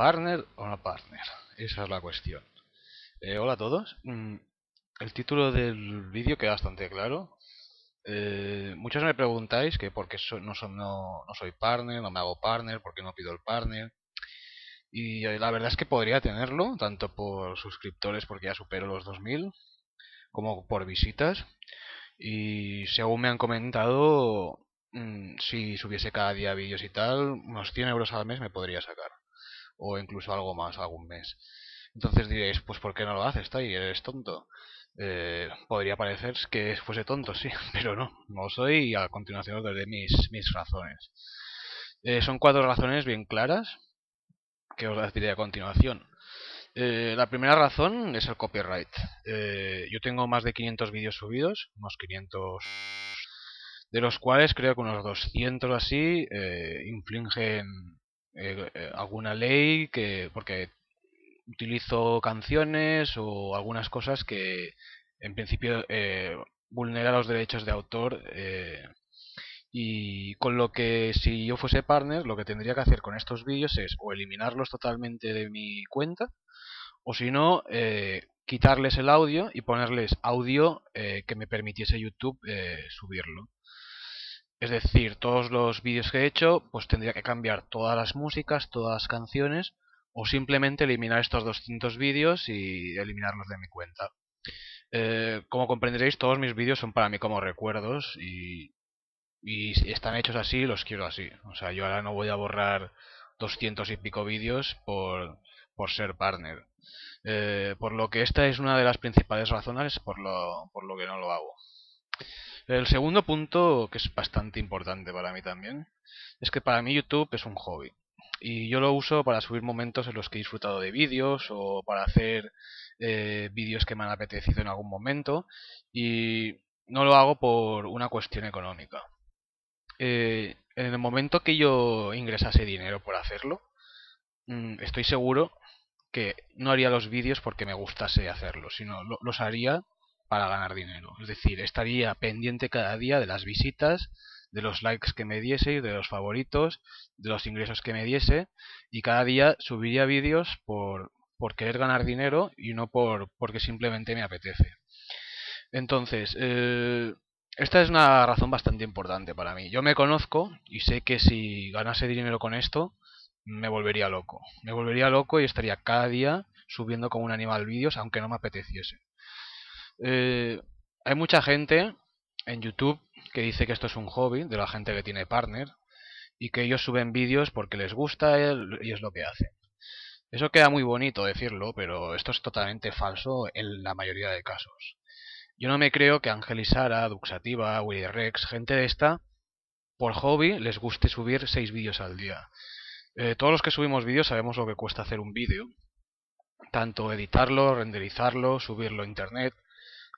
¿Partner o no partner? Esa es la cuestión. Eh, hola a todos. Mm, el título del vídeo queda bastante claro. Eh, muchos me preguntáis que por qué no, no, no, soy partner, no me hago partner, por qué no pido el partner. Y eh, la verdad es que podría tenerlo, tanto por suscriptores, porque ya supero los 2000, como por visitas. Y según me han comentado, mm, si subiese cada día vídeos y tal, unos 100 euros al mes me podría sacar o incluso algo más, algún mes. Entonces diréis, pues ¿por qué no lo haces, Tai? Eres tonto. Eh, podría parecer que fuese tonto, sí, pero no, no lo soy y a continuación os daré mis, mis razones. Eh, son cuatro razones bien claras que os las diré a continuación. Eh, la primera razón es el copyright. yo tengo más de 500 vídeos subidos, unos 500 de los cuales creo que unos 200 así Infligen... Eh, eh, alguna ley que porque utilizo canciones o algunas cosas que en principio eh, vulnera los derechos de autor eh, y con lo que si yo fuese partner lo que tendría que hacer con estos vídeos es o eliminarlos totalmente de mi cuenta o si no eh, quitarles el audio y ponerles audio que me permitiese YouTube subirlo es decir, todos los vídeos que he hecho, pues tendría que cambiar todas las músicas, todas las canciones, o simplemente eliminar estos 200 vídeos y eliminarlos de mi cuenta. Eh, como comprenderéis, todos mis vídeos son para mí como recuerdos y, están hechos así, los quiero así. O sea, yo ahora no voy a borrar 200 y pico vídeos por, ser partner. Eh, por lo que esta es una de las principales razones por lo, por lo que no lo hago. El segundo punto, que es bastante importante para mí también, es que para mí YouTube es un hobby. Y yo lo uso para subir momentos en los que he disfrutado de vídeos o para hacer eh, vídeos que me han apetecido en algún momento. Y no lo hago por una cuestión económica. Eh, en el momento que yo ingresase dinero por hacerlo, mm, estoy seguro que no haría los vídeos porque me gustase hacerlo, sino los haría para ganar dinero. Es decir, estaría pendiente cada día de las visitas, de los likes que me diese, de los favoritos, de los ingresos que me diese y cada día subiría vídeos por, querer ganar dinero y no por porque simplemente me apetece. Entonces, eh, esta es una razón bastante importante para mí. Yo me conozco y sé que si ganase dinero con esto, me volvería loco. Me volvería loco y estaría cada día subiendo como un animal vídeos, aunque no me apeteciese. Eh, hay mucha gente en YouTube que dice que esto es un hobby de la gente que tiene partner y que ellos suben vídeos porque les gusta y es lo que hacen. Eso queda muy bonito decirlo, pero esto es totalmente falso en la mayoría de casos. Yo no me creo que Ángel Sara, Duxativa, Willy gente de esta, por hobby les guste subir 6 vídeos al día. Eh, todos los que subimos vídeos sabemos lo que cuesta hacer un vídeo. Tanto editarlo, renderizarlo, subirlo a internet,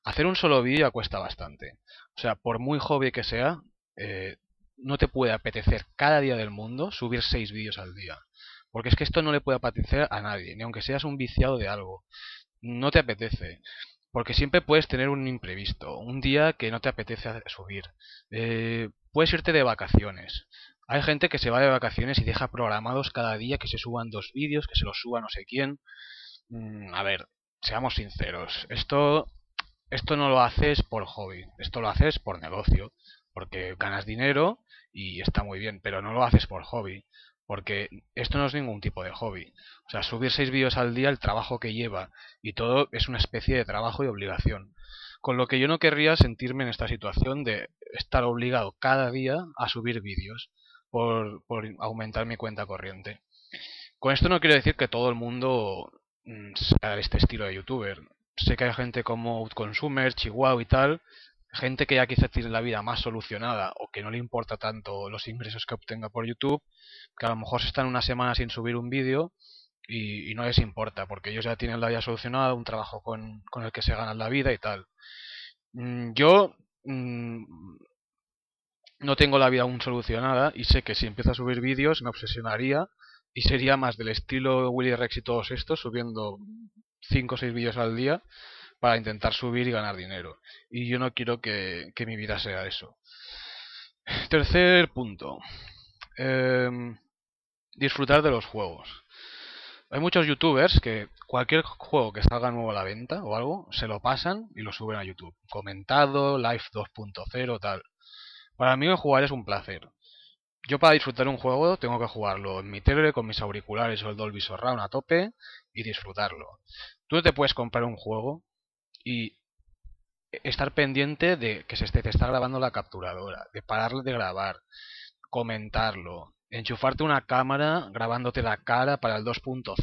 hacer un solo vídeo cuesta bastante. O sea, por muy hobby que sea, eh, no te puede apetecer cada día del mundo subir seis vídeos al día. Porque es que esto no le puede apetecer a nadie, ni aunque seas un viciado de algo. No te apetece. Porque siempre puedes tener un imprevisto, un día que no te apetece subir. Eh, puedes irte de vacaciones. Hay gente que se va de vacaciones y deja programados cada día que se suban dos vídeos, que se los suba no sé quién. Mm, a ver, seamos sinceros. Esto esto no lo haces por hobby, esto lo haces por negocio, porque ganas dinero y está muy bien, pero no lo haces por hobby, porque esto no es ningún tipo de hobby. O sea, subir seis vídeos al día, el trabajo que lleva y todo es una especie de trabajo y obligación. Con lo que yo no querría sentirme en esta situación de estar obligado cada día a subir vídeos por, aumentar mi cuenta corriente. Con esto no quiero decir que todo el mundo mm, sea este estilo de youtuber sé que hay gente como Outconsumer, Chihuahua y tal, gente que ya quizá tiene la vida más solucionada o que no le importa tanto los ingresos que obtenga por YouTube, que a lo mejor se están una semana sin subir un vídeo y, no les importa, porque ellos ya tienen la vida solucionada, un trabajo con, el que se ganan la vida y tal. Mm, yo mm, no tengo la vida aún solucionada y sé que si empiezo a subir vídeos me obsesionaría y sería más del estilo Willy Rex y todos estos, subiendo 5 o 6 vídeos al día para intentar subir y ganar dinero. Y yo no quiero que, mi vida sea eso. Tercer punto. Em, disfrutar de los juegos. Hay muchos youtubers que cualquier juego que salga nuevo a la venta o algo, se lo pasan y lo suben a YouTube. Comentado, Live 2.0, tal. Para mí el jugar es un placer yo para disfrutar un juego tengo que jugarlo en mi tele con mis auriculares o el Dolby Surround a tope y disfrutarlo. Tú te puedes comprar un juego y estar pendiente de que se esté, te está grabando la capturadora, de pararle de grabar, comentarlo, enchufarte una cámara grabándote la cara para el 2.0,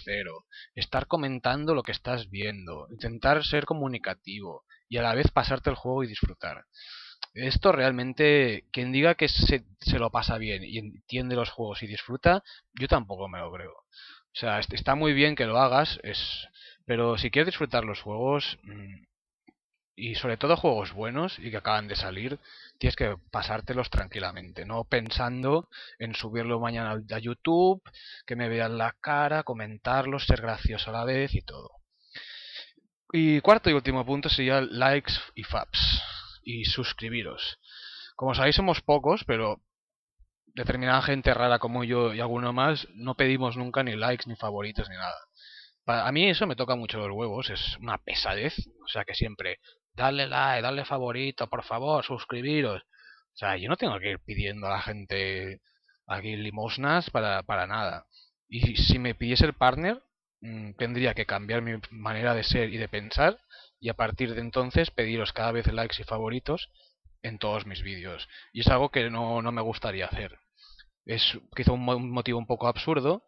estar comentando lo que estás viendo, intentar ser comunicativo y a la vez pasarte el juego y disfrutar esto realmente, quien diga que se, se, lo pasa bien y entiende los juegos y disfruta, yo tampoco me lo creo. O sea, está muy bien que lo hagas, es, pero si quieres disfrutar los juegos, mm, y sobre todo juegos buenos y que acaban de salir, tienes que pasártelos tranquilamente, no pensando en subirlo mañana a YouTube, que me vean la cara, comentarlos, ser gracioso a la vez y todo. Y cuarto y último punto sería likes y faps y suscribiros. Como sabéis somos pocos, pero determinada gente rara como yo y alguno más no pedimos nunca ni likes, ni favoritos, ni nada. a mí eso me toca mucho los huevos, es una pesadez. O sea que siempre, dale like, dale favorito, por favor, suscribiros. O sea, yo no tengo que ir pidiendo a la gente aquí limosnas para, para nada. Y si me pidiese el partner, Mm, tendría que cambiar mi manera de ser y de pensar y a partir de entonces pediros cada vez likes y favoritos en todos mis vídeos. Y es algo que no, me gustaría hacer. Es quizá un, motivo un poco absurdo,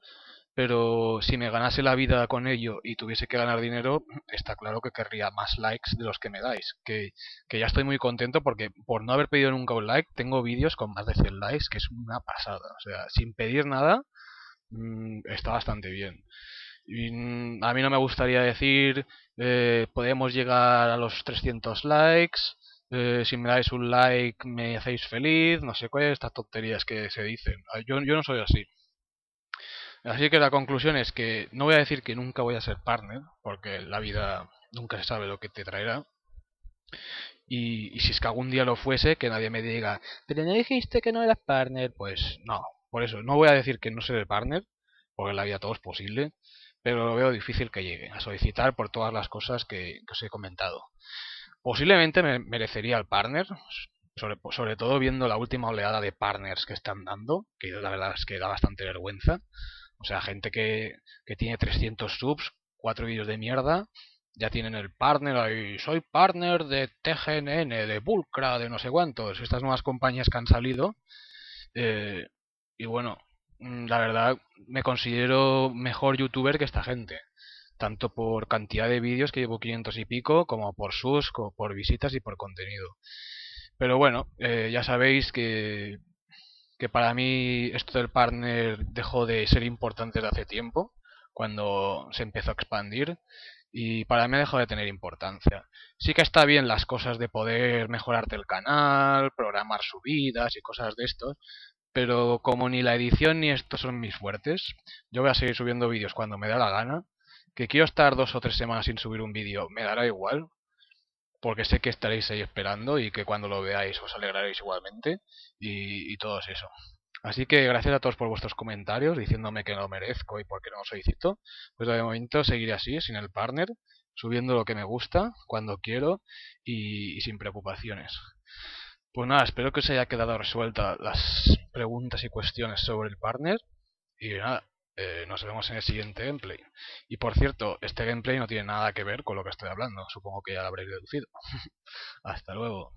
pero si me ganase la vida con ello y tuviese que ganar dinero, está claro que querría más likes de los que me dais. Que, ya estoy muy contento porque por no haber pedido nunca un like, tengo vídeos con más de 100 likes, que es una pasada. O sea, sin pedir nada, mm, está bastante bien. Mm, a mí no me gustaría decir, eh, podemos llegar a los 300 likes, eh, si me dais un like me hacéis feliz, no sé cuáles estas tonterías que se dicen. Ah, yo, no soy así. Así que la conclusión es que no voy a decir que nunca voy a ser partner, porque la vida nunca se sabe lo que te traerá. Y, y si es que algún día lo fuese, que nadie me diga, pero no dijiste que no eras partner, pues no. Por eso, no voy a decir que no seré partner, porque en la vida todo es posible pero lo veo difícil que llegue a solicitar por todas las cosas que, os he comentado. Posiblemente me merecería el partner, sobre, todo viendo la última oleada de partners que están dando, que la verdad es que da bastante vergüenza. O sea, gente que, tiene 300 subs, cuatro vídeos de mierda, ya tienen el partner ahí, soy partner de TGN, de Vulcra, de no sé cuántos, estas nuevas compañías que han salido. Eh, y bueno, Mm, la verdad me considero mejor youtuber que esta gente. Tanto por cantidad de vídeos, que llevo 500 y pico, como por sus, por visitas y por contenido. Pero bueno, eh, ya sabéis que, que para mí esto del partner dejó de ser importante desde hace tiempo, cuando se empezó a expandir y para mí dejó de tener importancia. Sí que está bien las cosas de poder mejorarte el canal, programar subidas y cosas de estos, pero como ni la edición ni esto son mis fuertes, yo voy a seguir subiendo vídeos cuando me da la gana. Que quiero estar dos o tres semanas sin subir un vídeo, me dará igual, porque sé que estaréis ahí esperando y que cuando lo veáis os alegraréis igualmente y, todo eso. Así que gracias a todos por vuestros comentarios diciéndome que no merezco y porque no soy solicito. Pues de momento seguiré así, sin el partner, subiendo lo que me gusta, cuando quiero y sin preocupaciones. Pues nada, espero que os haya quedado resueltas las preguntas y cuestiones sobre el partner. Y nada, eh, nos vemos en el siguiente gameplay. Y por cierto, este gameplay no tiene nada que ver con lo que estoy hablando, supongo que ya lo habréis deducido. Hasta luego.